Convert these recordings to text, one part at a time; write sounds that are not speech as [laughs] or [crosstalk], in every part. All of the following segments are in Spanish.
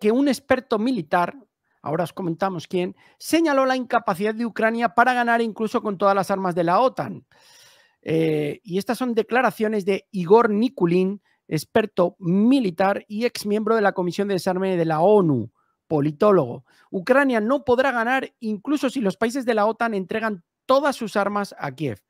que un experto militar, ahora os comentamos quién, señaló la incapacidad de Ucrania para ganar incluso con todas las armas de la OTAN. Eh, y estas son declaraciones de Igor Nikulin, experto militar y exmiembro de la Comisión de Desarme de la ONU, politólogo. Ucrania no podrá ganar incluso si los países de la OTAN entregan todas sus armas a Kiev.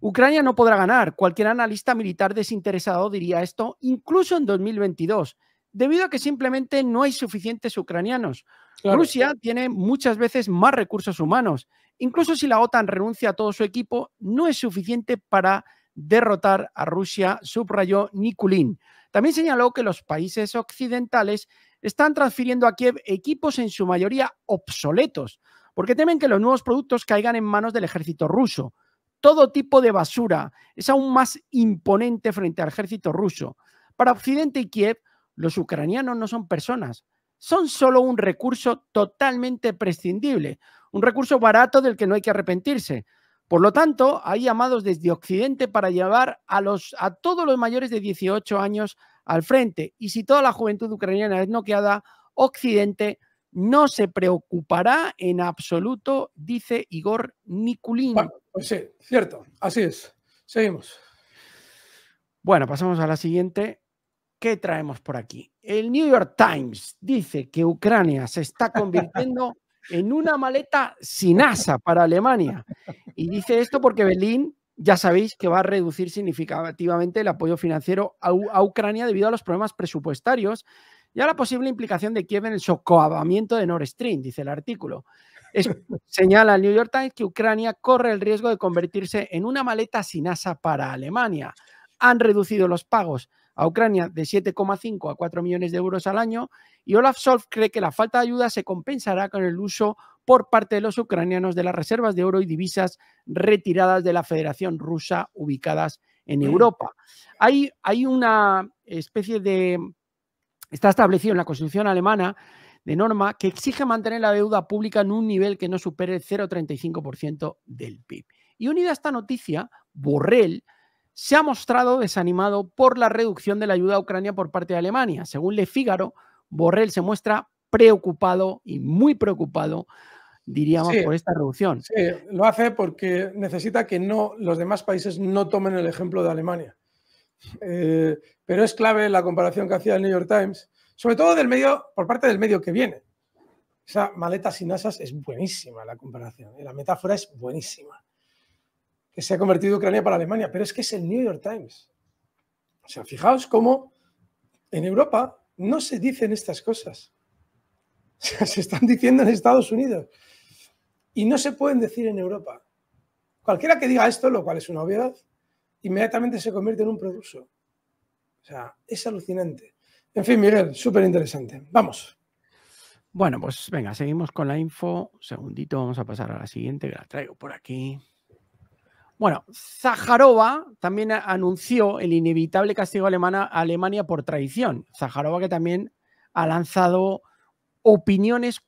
Ucrania no podrá ganar. Cualquier analista militar desinteresado diría esto, incluso en 2022 debido a que simplemente no hay suficientes ucranianos. Rusia tiene muchas veces más recursos humanos. Incluso si la OTAN renuncia a todo su equipo, no es suficiente para derrotar a Rusia, subrayó Nikulin. También señaló que los países occidentales están transfiriendo a Kiev equipos en su mayoría obsoletos, porque temen que los nuevos productos caigan en manos del ejército ruso. Todo tipo de basura es aún más imponente frente al ejército ruso. Para Occidente y Kiev, los ucranianos no son personas, son solo un recurso totalmente prescindible, un recurso barato del que no hay que arrepentirse. Por lo tanto, hay llamados desde Occidente para llevar a, los, a todos los mayores de 18 años al frente. Y si toda la juventud ucraniana es noqueada, Occidente no se preocupará en absoluto, dice Igor Nikulin. Bueno, pues sí, cierto, así es. Seguimos. Bueno, pasamos a la siguiente. ¿Qué traemos por aquí? El New York Times dice que Ucrania se está convirtiendo [laughs] en una maleta sin asa para Alemania. Y dice esto porque Berlín, ya sabéis que va a reducir significativamente el apoyo financiero a, Ucrania debido a los problemas presupuestarios y a la posible implicación de Kiev en el socavamiento de Nord Stream, dice el artículo. [laughs] señala el New York Times que Ucrania corre el riesgo de convertirse en una maleta sin asa para Alemania. Han reducido los pagos a Ucrania de 7,5 a 4 millones de euros al año y Olaf Scholz cree que la falta de ayuda se compensará con el uso por parte de los ucranianos de las reservas de oro y divisas retiradas de la Federación Rusa ubicadas en mm. Europa. Hay, hay una especie de... Está establecido en la Constitución alemana de norma que exige mantener la deuda pública en un nivel que no supere el 0,35% del PIB. Y unida a esta noticia, Borrell se ha mostrado desanimado por la reducción de la ayuda a Ucrania por parte de Alemania. Según Le Figaro, Borrell se muestra preocupado y muy preocupado, diríamos, por esta reducción. Sí, lo hace porque necesita que no, los demás países no tomen el ejemplo de Alemania. Eh, pero es clave la comparación que hacía el New York Times, sobre todo del medio, por parte del medio que viene. Esa maleta sin asas es buenísima la comparación, la metáfora es buenísima se ha convertido Ucrania para Alemania, pero es que es el New York Times. O sea, fijaos cómo en Europa no se dicen estas cosas. [laughs] se están diciendo en Estados Unidos y no se pueden decir en Europa. Cualquiera que diga esto, lo cual es una obviedad, inmediatamente se convierte en un producto. O sea, es alucinante. En fin, Miguel, súper interesante. Vamos. Bueno, pues venga, seguimos con la info. segundito, vamos a pasar a la siguiente, que la traigo por aquí. Bueno, Zaharova también anunció el inevitable castigo a Alemania por traición. Zaharova que también ha lanzado opiniones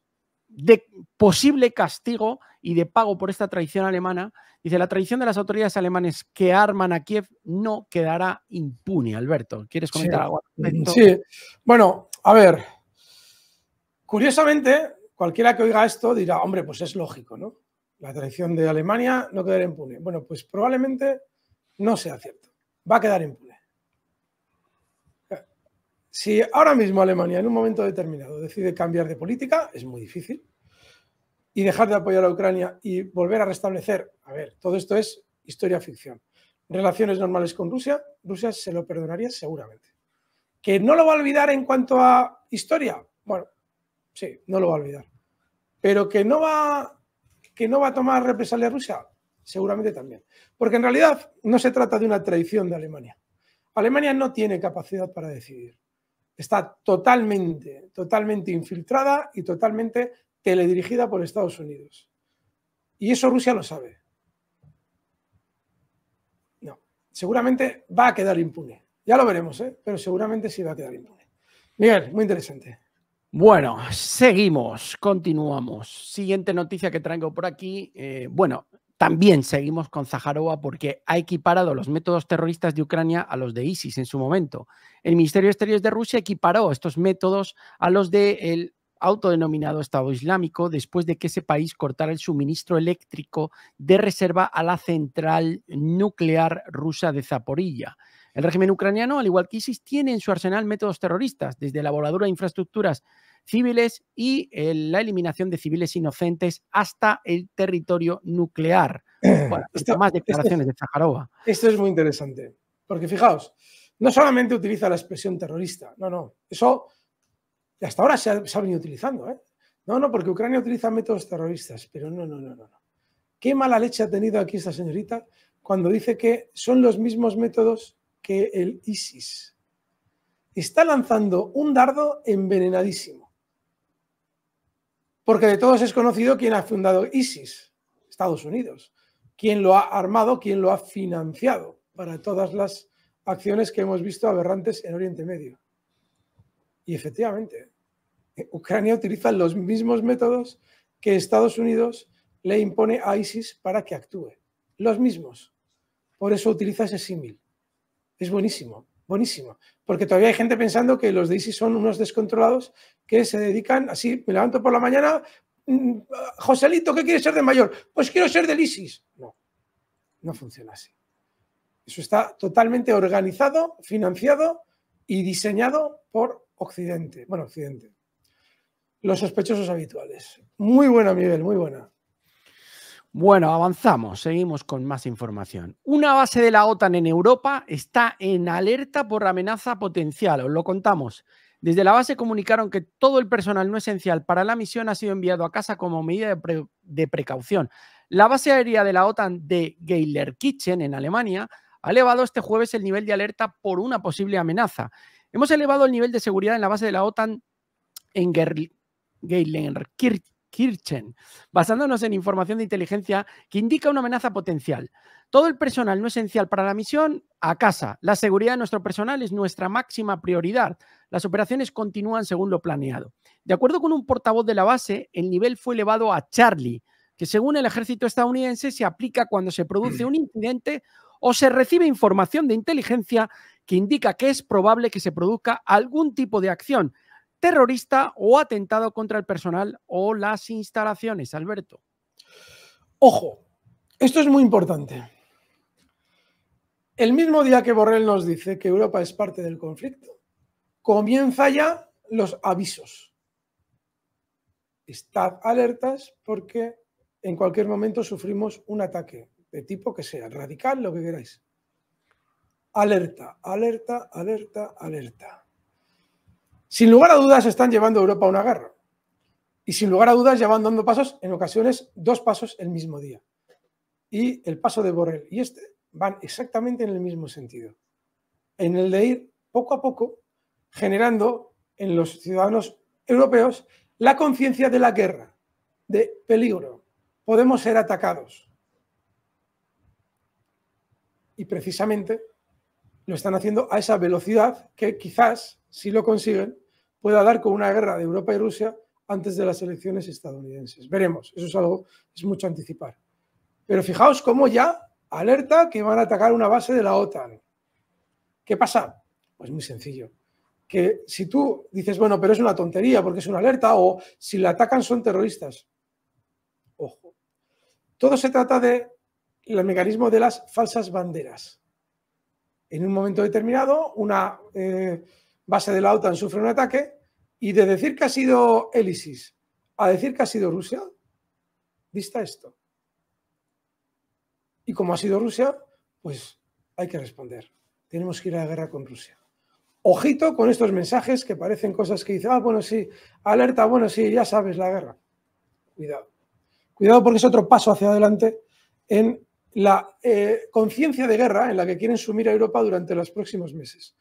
de posible castigo y de pago por esta traición alemana. Dice, la traición de las autoridades alemanes que arman a Kiev no quedará impune. Alberto, ¿quieres comentar algo? Sí, bueno, a ver, curiosamente, cualquiera que oiga esto dirá, hombre, pues es lógico, ¿no? la traición de Alemania no quedará impune. Bueno, pues probablemente no sea cierto. Va a quedar impune. Si ahora mismo Alemania en un momento determinado decide cambiar de política, es muy difícil, y dejar de apoyar a Ucrania y volver a restablecer, a ver, todo esto es historia ficción, relaciones normales con Rusia, Rusia se lo perdonaría seguramente. ¿Que no lo va a olvidar en cuanto a historia? Bueno, sí, no lo va a olvidar. Pero que no va que no va a tomar represalia Rusia? seguramente también. Porque en realidad no se trata de una traición de Alemania. Alemania no tiene capacidad para decidir. Está totalmente, totalmente infiltrada y totalmente teledirigida por Estados Unidos. Y eso Rusia lo sabe. No, seguramente va a quedar impune. Ya lo veremos, ¿eh? pero seguramente sí va a quedar impune. Miguel, muy interesante. Bueno, seguimos, continuamos. Siguiente noticia que traigo por aquí. Eh, bueno, también seguimos con Zaharova porque ha equiparado los métodos terroristas de Ucrania a los de ISIS en su momento. El Ministerio de Exteriores de Rusia equiparó estos métodos a los del autodenominado Estado Islámico después de que ese país cortara el suministro eléctrico de reserva a la central nuclear rusa de Zaporilla. El régimen ucraniano, al igual que ISIS, tiene en su arsenal métodos terroristas, desde la voladura de infraestructuras civiles y eh, la eliminación de civiles inocentes hasta el territorio nuclear. [clears throat] Bueno, esto, más declaraciones de Zaharova. Esto es muy interesante, porque fijaos, no solamente utiliza la expresión terrorista, no, no, eso hasta ahora se ha, se ha venido utilizando, ¿eh? No, no, porque Ucrania utiliza métodos terroristas, pero no, no, no, no. Qué mala leche ha tenido aquí esta señorita cuando dice que son los mismos métodos que el ISIS está lanzando un dardo envenenadísimo. Porque de todos es conocido quién ha fundado ISIS, Estados Unidos, quién lo ha armado, quién lo ha financiado para todas las acciones que hemos visto aberrantes en Oriente Medio. Y efectivamente, eh, Ucrania utiliza los mismos métodos que Estados Unidos le impone a ISIS para que actúe. Los mismos. Por eso utiliza ese símil es buenísimo, buenísimo. Porque todavía hay gente pensando que los de son unos descontrolados que se dedican, así, me levanto por la mañana, mm, ah, Joselito, ¿qué quieres ser de mayor? Pues quiero ser del ISIS. No, no funciona así. Eso está totalmente organizado, financiado y diseñado por Occidente. Bueno, Occidente. Los sospechosos habituales. Muy buena, Miguel, muy buena. Bueno, avanzamos, seguimos con más información. Una base de la OTAN en Europa está en alerta por amenaza potencial, os lo contamos. Desde la base comunicaron que todo el personal no esencial para la misión ha sido enviado a casa como medida de, precaución. La base aérea de la OTAN de Geilerkirchen, en Alemania, ha elevado este jueves el nivel de alerta por una posible amenaza. Hemos elevado el nivel de seguridad en la base de la OTAN en Geilerkirchen Kirchen, basándonos en información de inteligencia que indica una amenaza potencial. Todo el personal no esencial para la misión a casa. La seguridad de nuestro personal es nuestra máxima prioridad. Las operaciones continúan según lo planeado. De acuerdo con un portavoz de la base, el nivel fue elevado a Charlie, que según el ejército estadounidense se aplica cuando se produce mm. un incidente o se recibe información de inteligencia que indica que es probable que se produzca algún tipo de acción terrorista o atentado contra el personal o las instalaciones. Alberto. Ojo, esto es muy importante. El mismo día que Borrell nos dice que Europa es parte del conflicto, comienza ya los avisos. Estad alertas porque en cualquier momento sufrimos un ataque de tipo que sea, radical, lo que queráis. Alerta, alerta, alerta, alerta. Sin lugar a dudas están llevando a Europa a una guerra. Y sin lugar a dudas ya van dando pasos, en ocasiones dos pasos el mismo día. Y el paso de Borrell y este van exactamente en el mismo sentido. En el de ir poco a poco generando en los ciudadanos europeos la conciencia de la guerra, de peligro. Podemos ser atacados. Y precisamente lo están haciendo a esa velocidad que quizás, si lo consiguen, pueda dar con una guerra de Europa y Rusia antes de las elecciones estadounidenses. Veremos, eso es algo, es mucho anticipar. Pero fijaos cómo ya alerta que van a atacar una base de la OTAN. ¿Qué pasa? Pues muy sencillo. Que si tú dices, bueno, pero es una tontería porque es una alerta, o si la atacan son terroristas. Ojo. Todo se trata del mecanismo de las falsas banderas en un momento determinado una eh, base de la OTAN sufre un ataque y de decir que ha sido Élisis a decir que ha sido Rusia, dista esto. Y como ha sido Rusia, pues hay que responder. Tenemos que ir a la guerra con Rusia. Ojito con estos mensajes que parecen cosas que dicen, ah, bueno, sí, alerta, bueno, sí, ya sabes la guerra. Cuidado. Cuidado porque es otro paso hacia adelante en la eh, conciencia de guerra en la que quieren sumir a Europa durante los próximos meses.